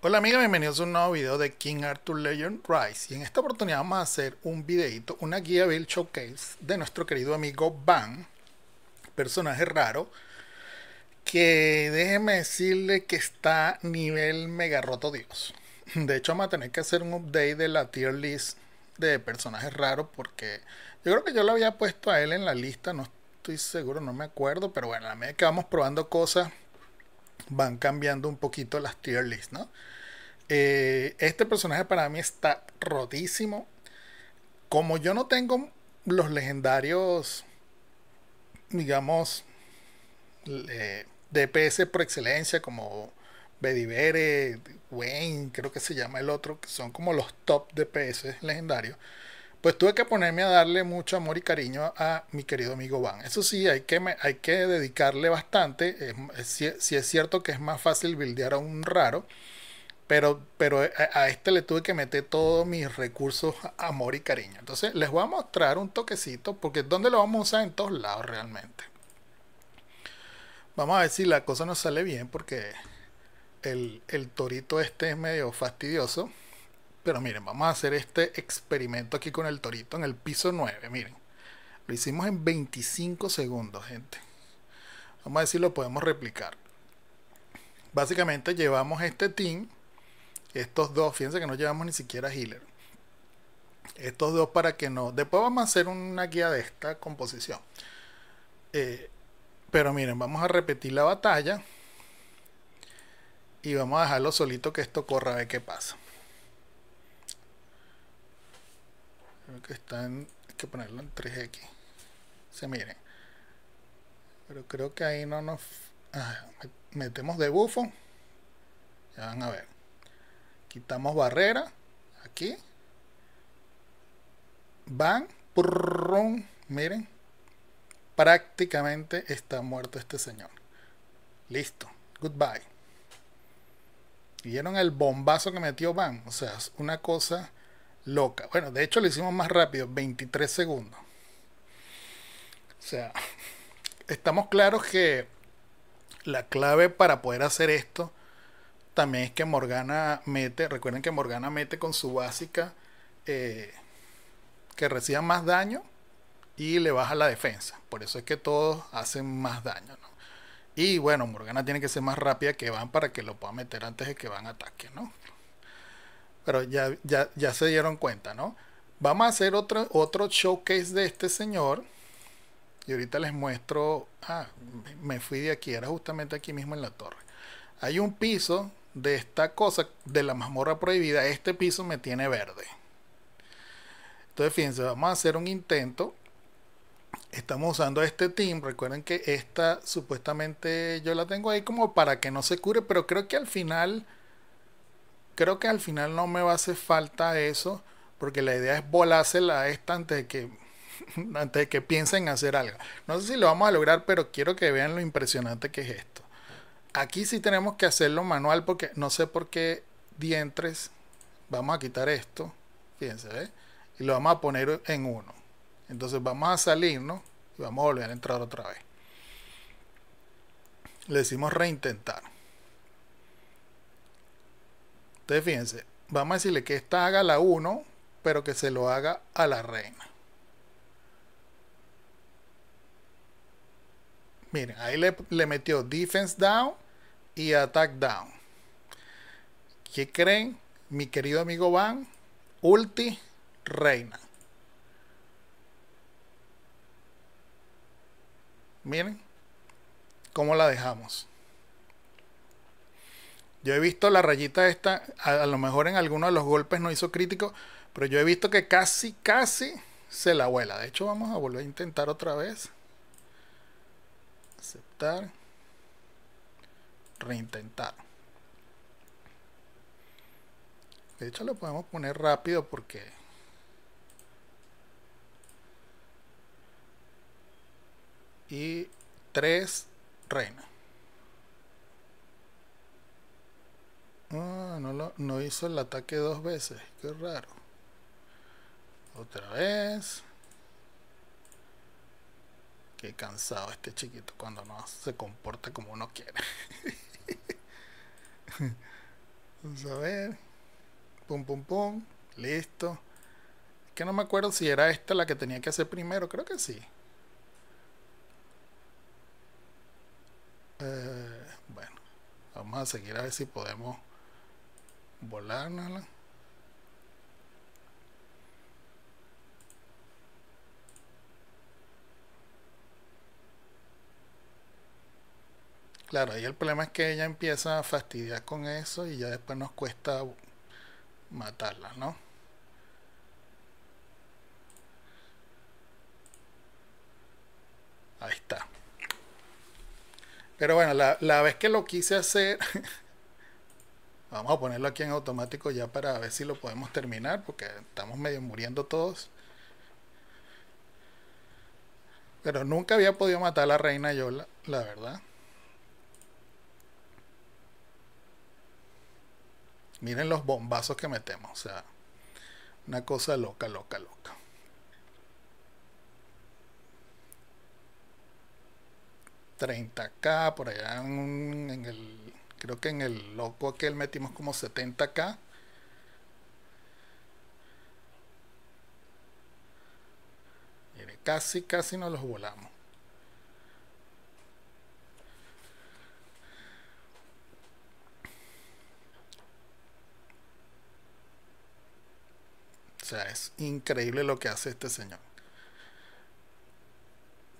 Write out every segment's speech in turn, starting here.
Hola amigos, bienvenidos a un nuevo video de King Arthur Legend Rise y en esta oportunidad vamos a hacer un videito, una guía build showcase de nuestro querido amigo Van, personaje raro, que déjeme decirle que está nivel mega roto dios. De hecho vamos a tener que hacer un update de la tier list de personajes raros porque yo creo que yo lo había puesto a él en la lista, no estoy seguro, no me acuerdo, pero bueno, a medida que vamos probando cosas van cambiando un poquito las tier lists, ¿no? Eh, este personaje para mí está rotísimo. Como yo no tengo los legendarios, digamos, eh, DPS por excelencia, como Bedivere, Wayne, creo que se llama el otro, que son como los top DPS legendarios pues tuve que ponerme a darle mucho amor y cariño a mi querido amigo Van. Eso sí, hay que, hay que dedicarle bastante. si, es cierto que es más fácil buildear a un raro, pero, pero a, este le tuve que meter todos mis recursos, amor y cariño. Entonces les voy a mostrar un toquecito, porque dónde lo vamos a usar en todos lados realmente. Vamos a ver si la cosa nos sale bien, porque el, el torito este es medio fastidioso. Pero miren, vamos a hacer este experimento aquí con el torito en el piso 9. Miren, lo hicimos en 25 segundos, gente. Vamos a ver si lo podemos replicar. Básicamente llevamos este team, estos dos, fíjense que no llevamos ni siquiera healer. Estos dos para que no... Después vamos a hacer una guía de esta composición. Eh, pero miren, vamos a repetir la batalla. Y vamos a dejarlo solito que esto corra a ver qué pasa. que están, hay que ponerlo en 3X. Se miren. Pero creo que ahí no nos... Ah, metemos de bufo. Ya van a ver. Quitamos barrera. Aquí. Van. miren. Prácticamente está muerto este señor. Listo. Goodbye. ¿Vieron el bombazo que metió Van? O sea, es una cosa loca. Bueno, de hecho lo hicimos más rápido, 23 segundos. O sea, estamos claros que la clave para poder hacer esto también es que Morgana mete, recuerden que Morgana mete con su básica eh, que reciba más daño y le baja la defensa. Por eso es que todos hacen más daño. ¿no? Y bueno, Morgana tiene que ser más rápida que Van para que lo pueda meter antes de que Van ataque, ¿no? pero ya, ya, ya se dieron cuenta, ¿no? Vamos a hacer otro, otro showcase de este señor. Y ahorita les muestro. Ah, me fui de aquí, era justamente aquí mismo en la torre. Hay un piso de esta cosa, de la mazmorra prohibida. Este piso me tiene verde. Entonces, fíjense, vamos a hacer un intento. Estamos usando este team. Recuerden que esta supuestamente yo la tengo ahí como para que no se cure, pero creo que al final creo que al final no me va a hacer falta eso, porque la idea es volársela a esta antes de que antes de que piensen hacer algo. No sé si lo vamos a lograr, pero quiero que vean lo impresionante que es esto. Aquí sí tenemos que hacerlo manual porque no sé por qué dientes. Vamos a quitar esto. Fíjense, ¿eh? Y lo vamos a poner en uno. Entonces vamos a ¿no? y vamos a volver a entrar otra vez. Le decimos reintentar. Entonces fíjense, vamos a decirle que esta haga la 1, pero que se lo haga a la reina. Miren, ahí le, metió defense down y attack down. ¿Qué creen? Mi querido amigo Van, ulti, reina. Miren cómo la dejamos. Yo he visto la rayita esta, a, lo mejor en alguno de los golpes no hizo crítico, pero yo he visto que casi, casi se la vuela. De hecho, vamos a volver a intentar otra vez. Aceptar. Reintentar. De hecho, lo podemos poner rápido porque... Y tres reinas. no, hizo el ataque dos veces. Qué raro. Otra vez. Qué cansado este chiquito cuando no se comporta como uno quiere. Vamos a ver. Pum, pum, pum. Listo. Es que no me acuerdo si era esta la que tenía que hacer primero. Creo que sí. Eh, bueno. Vamos a seguir a ver si podemos volar, Claro, y el problema es que ella empieza a fastidiar con eso y ya después nos cuesta matarla, ¿no? Ahí está. Pero bueno, la, la vez que lo quise hacer Vamos a ponerlo aquí en automático ya para ver si lo podemos terminar, porque estamos medio muriendo todos. Pero nunca había podido matar a la reina yo, la, verdad. Miren los bombazos que metemos, o sea, una cosa loca, loca, loca. ...30k por allá en el Creo que en el loco aquel metimos como 70k. Mire, casi, casi nos los volamos. O sea, es increíble lo que hace este señor.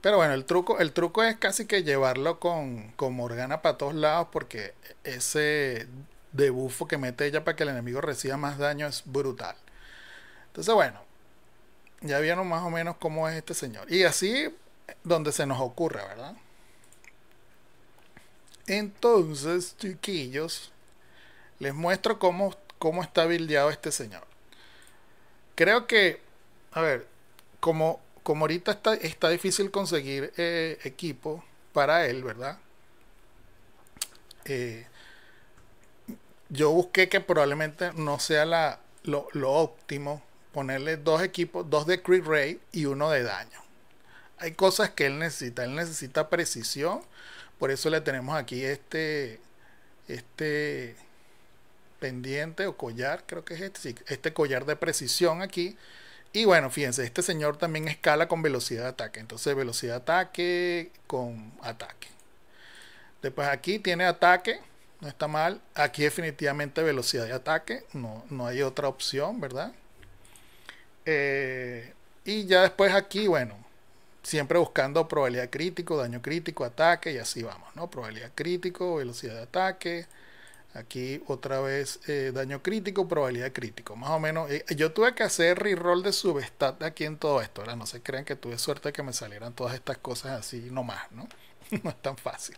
Pero bueno, el truco, el truco es casi que llevarlo con, con Morgana para todos lados porque ese debufo que mete ella para que el enemigo reciba más daño es brutal. Entonces bueno, ya vieron más o menos cómo es este señor. Y así donde se nos ocurre, ¿verdad? Entonces, chiquillos, les muestro cómo, cómo está bildeado este señor. Creo que, a ver, como como ahorita está, difícil conseguir eh, equipo para él, ¿verdad? Eh, yo busqué que probablemente no sea lo, óptimo ponerle dos equipos, dos de crit rate y uno de daño. Hay cosas que él necesita, él necesita precisión, por eso le tenemos aquí este este pendiente o collar, creo que es este, este collar de precisión aquí y bueno, fíjense, este señor también escala con velocidad de ataque. Entonces, velocidad de ataque con ataque. Después aquí tiene ataque, no está mal. Aquí definitivamente velocidad de ataque, no, hay otra opción, ¿verdad? Eh, y ya después aquí, bueno, siempre buscando probabilidad crítico, daño crítico, ataque y así vamos, ¿no? Probabilidad crítico, velocidad de ataque, Aquí otra vez eh, daño crítico, probabilidad crítico. Más o menos. Eh, yo tuve que hacer reroll de subestat aquí en todo esto. No se crean que tuve suerte que me salieran todas estas cosas así nomás, ¿no? no es tan fácil.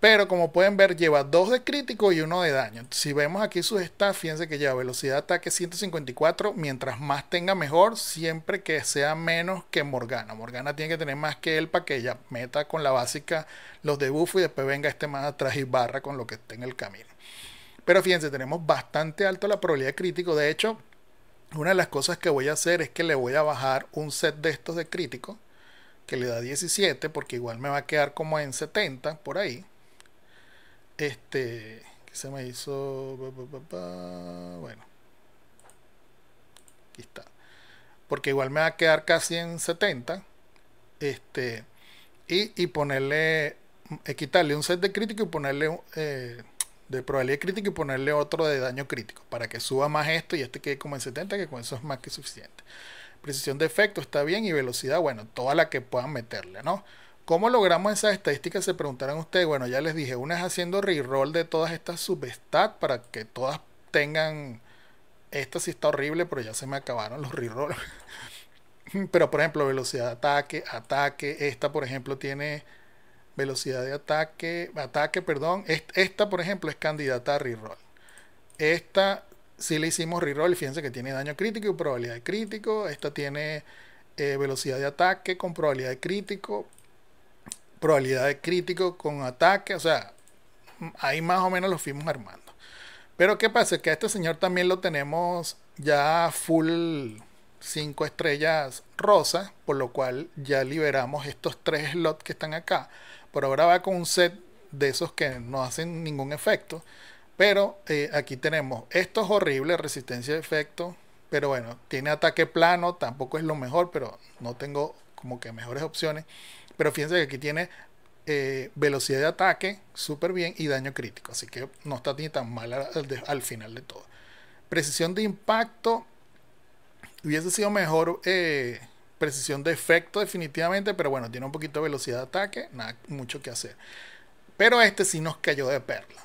Pero como pueden ver, lleva dos de crítico y uno de daño. Si vemos aquí sus stats, fíjense que lleva velocidad de ataque 154. Mientras más tenga, mejor. Siempre que sea menos que Morgana. Morgana tiene que tener más que él para que ella meta con la básica los debuffos y después venga este más atrás y barra con lo que esté en el camino. Pero fíjense, tenemos bastante alta la probabilidad de crítico. De hecho, una de las cosas que voy a hacer es que le voy a bajar un set de estos de crítico. Que le da 17 porque igual me va a quedar como en 70 por ahí. Este, que se me hizo... Bueno. Aquí está. Porque igual me va a quedar casi en 70. Este, y, ponerle... Eh, quitarle un set de crítico y ponerle... Eh, de probabilidad crítica y ponerle otro de daño crítico para que suba más esto y este quede como en 70, que con eso es más que suficiente. Precisión de efecto está bien y velocidad, bueno, toda la que puedan meterle, ¿no? ¿Cómo logramos esas estadísticas? Se preguntarán ustedes. Bueno, ya les dije, una es haciendo reroll de todas estas substats para que todas tengan. Esta sí está horrible, pero ya se me acabaron los rerolls. pero por ejemplo, velocidad de ataque, ataque. Esta, por ejemplo, tiene velocidad de ataque, ataque, perdón. Esta, por ejemplo, es candidata a reroll. Esta Si le hicimos reroll. Fíjense que tiene daño crítico y probabilidad de crítico. Esta tiene eh, velocidad de ataque con probabilidad de crítico probabilidad de crítico con ataque, o sea, ahí más o menos lo fuimos armando. Pero ¿qué pasa? Que a este señor también lo tenemos ya full 5 estrellas rosas. por lo cual ya liberamos estos 3 slots que están acá. Por ahora va con un set de esos que no hacen ningún efecto. Pero eh, aquí tenemos Esto es horrible, resistencia de efecto. Pero bueno, tiene ataque plano, tampoco es lo mejor, pero no tengo como que mejores opciones. Pero fíjense que aquí tiene eh, velocidad de ataque súper bien y daño crítico. Así que no está ni tan mal al, final de todo. Precisión de impacto. Hubiese sido mejor eh, precisión de efecto definitivamente. Pero bueno, tiene un poquito de velocidad de ataque. Nada, mucho que hacer. Pero este sí nos cayó de perla.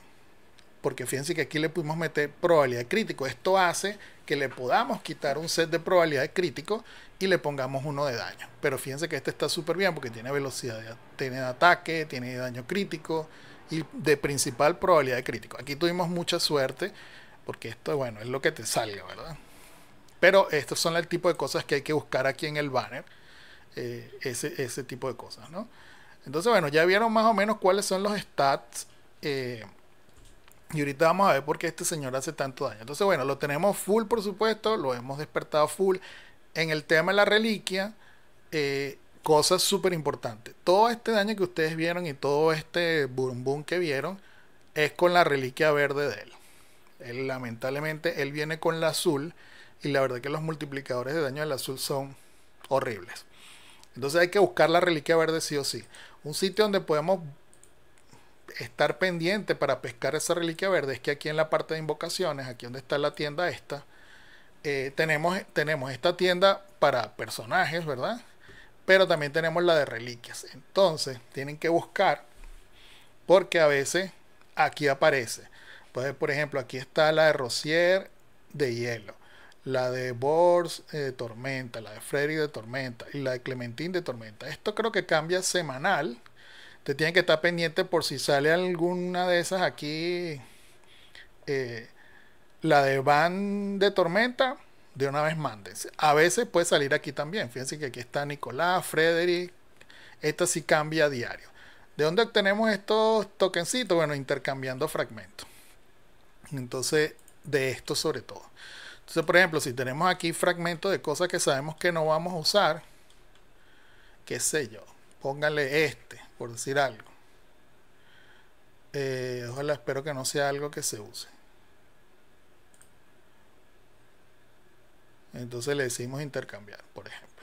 Porque fíjense que aquí le pudimos meter probabilidad crítico. Esto hace que le podamos quitar un set de probabilidades crítico y le pongamos uno de daño. Pero fíjense que este está súper bien porque tiene velocidad, tiene ataque, tiene daño crítico y de principal probabilidad de crítico. Aquí tuvimos mucha suerte porque esto, bueno, es lo que te salga, ¿verdad? Pero estos son el tipo de cosas que hay que buscar aquí en el banner. Eh, ese, tipo de cosas, ¿no? Entonces, bueno, ya vieron más o menos cuáles son los stats eh, y ahorita vamos a ver por qué este señor hace tanto daño. Entonces, bueno, lo tenemos full, por supuesto, lo hemos despertado full. En el tema de la reliquia, eh, cosas súper importantes. Todo este daño que ustedes vieron y todo este boom boom que vieron es con la reliquia verde de él. Lamentablemente, él viene con la azul y la verdad que los multiplicadores de daño la azul son horribles. Entonces hay que buscar la reliquia verde sí o sí. Un sitio donde podemos estar pendiente para pescar esa reliquia verde es que aquí en la parte de invocaciones, aquí donde está la tienda esta, eh, tenemos, tenemos esta tienda para personajes, ¿verdad? Pero también tenemos la de reliquias. Entonces, tienen que buscar porque a veces aquí aparece. Entonces, por ejemplo, aquí está la de Rosier de hielo, la de Bors eh, de tormenta, la de Freddy de tormenta y la de Clementine de tormenta. Esto creo que cambia semanal te tienen que estar pendiente por si sale alguna de esas aquí. Eh, la de van de tormenta, de una vez mándense. A veces puede salir aquí también. Fíjense que aquí está Nicolás, Frederick. Esta sí cambia a diario. ¿De dónde obtenemos estos tokencitos? Bueno, intercambiando fragmentos. Entonces, de esto sobre todo. Entonces, por ejemplo, si tenemos aquí fragmentos de cosas que sabemos que no vamos a usar, qué sé yo, pónganle este por decir algo. Eh, ojalá, espero que no sea algo que se use. Entonces le decimos intercambiar, por ejemplo.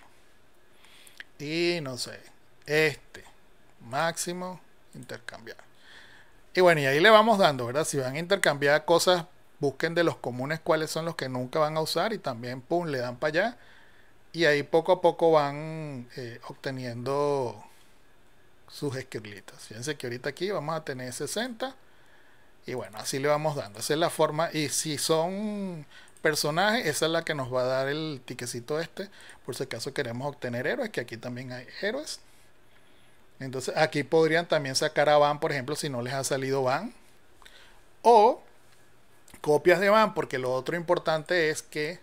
Y no sé, este, máximo, intercambiar. Y bueno, y ahí le vamos dando, ¿verdad? Si van a intercambiar cosas, busquen de los comunes cuáles son los que nunca van a usar y también, pum, le dan para allá. Y ahí poco a poco van eh, obteniendo sus esquirlitas. Fíjense que ahorita aquí vamos a tener 60. Y bueno, así le vamos dando. Esa es la forma. Y si son personajes, esa es la que nos va a dar el tiquecito este. Por si acaso queremos obtener héroes, que aquí también hay héroes. Entonces aquí podrían también sacar a Van, por ejemplo, si no les ha salido Van. O copias de Van, porque lo otro importante es que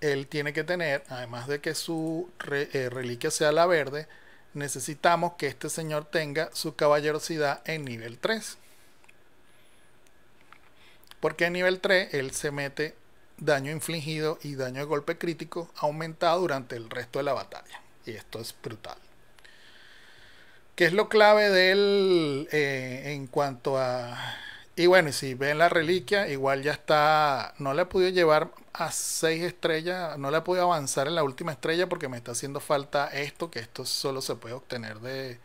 él tiene que tener, además de que su eh, reliquia sea la verde, necesitamos que este señor tenga su caballerosidad en nivel 3. Porque en nivel 3 él se mete daño infligido y daño de golpe crítico aumentado durante el resto de la batalla. Y esto es brutal. ¿Qué es lo clave de él eh, en cuanto a y bueno, si ven la reliquia, igual ya está. No la he podido llevar a seis estrellas. No la he podido avanzar en la última estrella porque me está haciendo falta esto. Que esto solo se puede obtener de,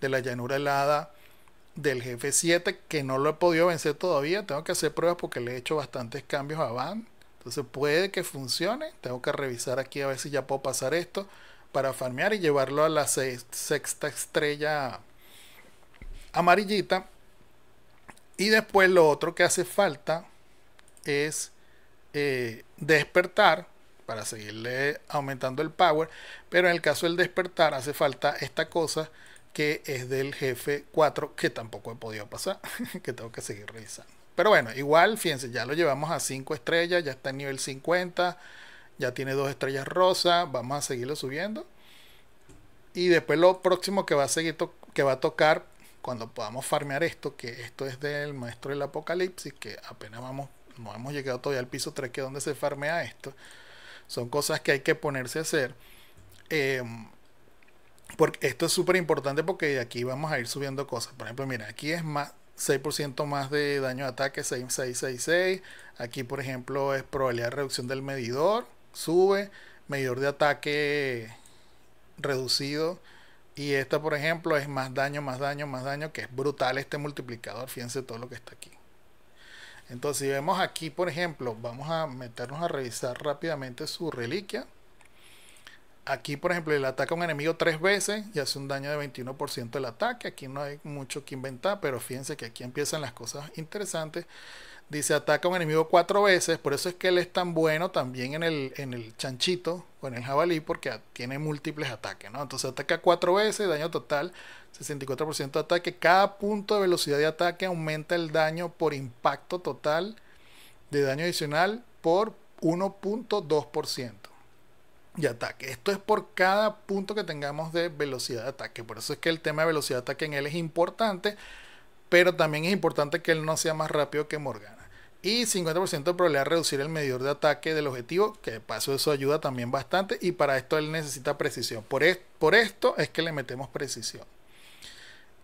de la llanura helada del jefe 7. Que no lo he podido vencer todavía. Tengo que hacer pruebas porque le he hecho bastantes cambios a Van. Entonces puede que funcione. Tengo que revisar aquí a ver si ya puedo pasar esto para farmear y llevarlo a la sexta estrella amarillita y después lo otro que hace falta es eh, despertar para seguirle aumentando el power. Pero en el caso del despertar hace falta esta cosa que es del jefe 4 que tampoco he podido pasar, que tengo que seguir revisando. Pero bueno, igual, fíjense, ya lo llevamos a 5 estrellas, ya está en nivel 50, ya tiene 2 estrellas rosa, vamos a seguirlo subiendo. Y después lo próximo que va a seguir que va a tocar cuando podamos farmear esto, que esto es del maestro del apocalipsis, que apenas vamos, no hemos llegado todavía al piso 3, que es donde se farmea esto. Son cosas que hay que ponerse a hacer. Em, porque esto es súper importante porque de aquí vamos a ir subiendo cosas. Por ejemplo, mira, aquí es más 6% más de daño de ataque, 666 Aquí, por ejemplo, es probabilidad de reducción del medidor, sube. Medidor de ataque reducido, y esta, por ejemplo, es más daño, más daño, más daño, que es brutal este multiplicador. Fíjense todo lo que está aquí. Entonces, si vemos aquí, por ejemplo, vamos a meternos a revisar rápidamente su reliquia. Aquí, por ejemplo, le ataca a un enemigo tres veces y hace un daño de 21% del ataque. Aquí no hay mucho que inventar, pero fíjense que aquí empiezan las cosas interesantes. Dice, ataca a un enemigo cuatro veces. Por eso es que él es tan bueno también en el, en el chanchito o en el jabalí, porque tiene múltiples ataques, ¿no? Entonces ataca cuatro veces, daño total, 64% de ataque. Cada punto de velocidad de ataque aumenta el daño por impacto total de daño adicional por 1.2% de ataque. Esto es por cada punto que tengamos de velocidad de ataque. Por eso es que el tema de velocidad de ataque en él es importante pero también es importante que él no sea más rápido que Morgana. Y 50% de probabilidad de reducir el medidor de ataque del objetivo, que de paso eso ayuda también bastante. Y para esto él necesita precisión. Por, por esto es que le metemos precisión.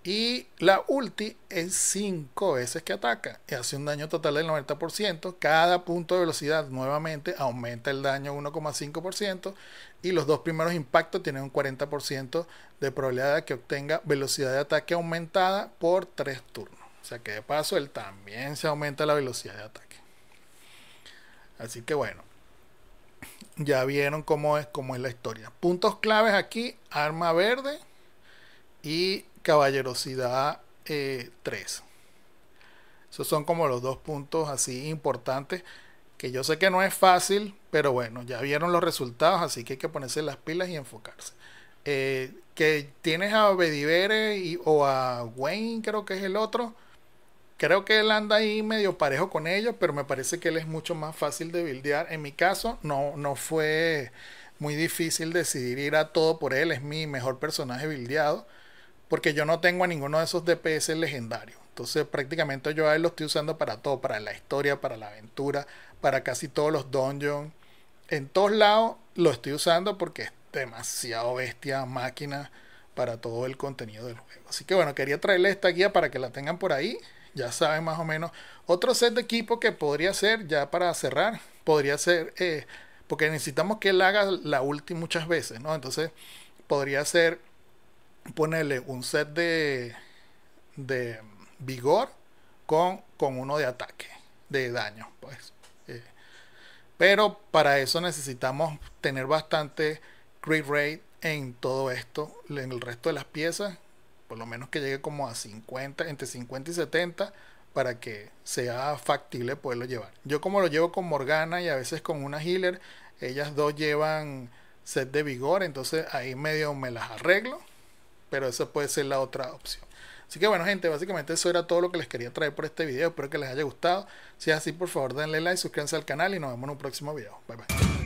Y la ulti es 5 veces que ataca y hace un daño total del 90%. Cada punto de velocidad nuevamente aumenta el daño 1,5%. Y los dos primeros impactos tienen un 40% de probabilidad de que obtenga velocidad de ataque aumentada por 3 turnos. O sea que de paso él también se aumenta la velocidad de ataque. Así que bueno, ya vieron cómo es, cómo es la historia. Puntos claves aquí, arma verde y caballerosidad 3. Eh, Esos son como los dos puntos así importantes que yo sé que no es fácil, pero bueno, ya vieron los resultados, así que hay que ponerse las pilas y enfocarse. Eh, que tienes a Bedivere y, o a Wayne, creo que es el otro. Creo que él anda ahí medio parejo con ellos, pero me parece que él es mucho más fácil de buildear. En mi caso, no, no fue muy difícil decidir ir a todo por él. Es mi mejor personaje buildeado porque yo no tengo a ninguno de esos DPS legendarios. Entonces prácticamente yo lo estoy usando para todo, para la historia, para la aventura, para casi todos los dungeons. En todos lados lo estoy usando porque es demasiado bestia, máquina, para todo el contenido del juego. Así que bueno, quería traerle esta guía para que la tengan por ahí. Ya saben más o menos. Otro set de equipo que podría ser, ya para cerrar, podría ser, eh, porque necesitamos que él haga la ulti muchas veces, ¿no? Entonces podría ser ponerle un set de, de vigor con, con uno de ataque, de daño, pues. Eh, pero para eso necesitamos tener bastante crit rate en todo esto, en el resto de las piezas, por lo menos que llegue como a 50, entre 50 y 70, para que sea factible poderlo llevar. Yo como lo llevo con Morgana y a veces con una healer, ellas dos llevan set de vigor, entonces ahí medio me las arreglo pero esa puede ser la otra opción. Así que bueno, gente, básicamente eso era todo lo que les quería traer por este video. Espero que les haya gustado. Si es así, por favor, denle like, suscríbanse al canal y nos vemos en un próximo video. Bye bye.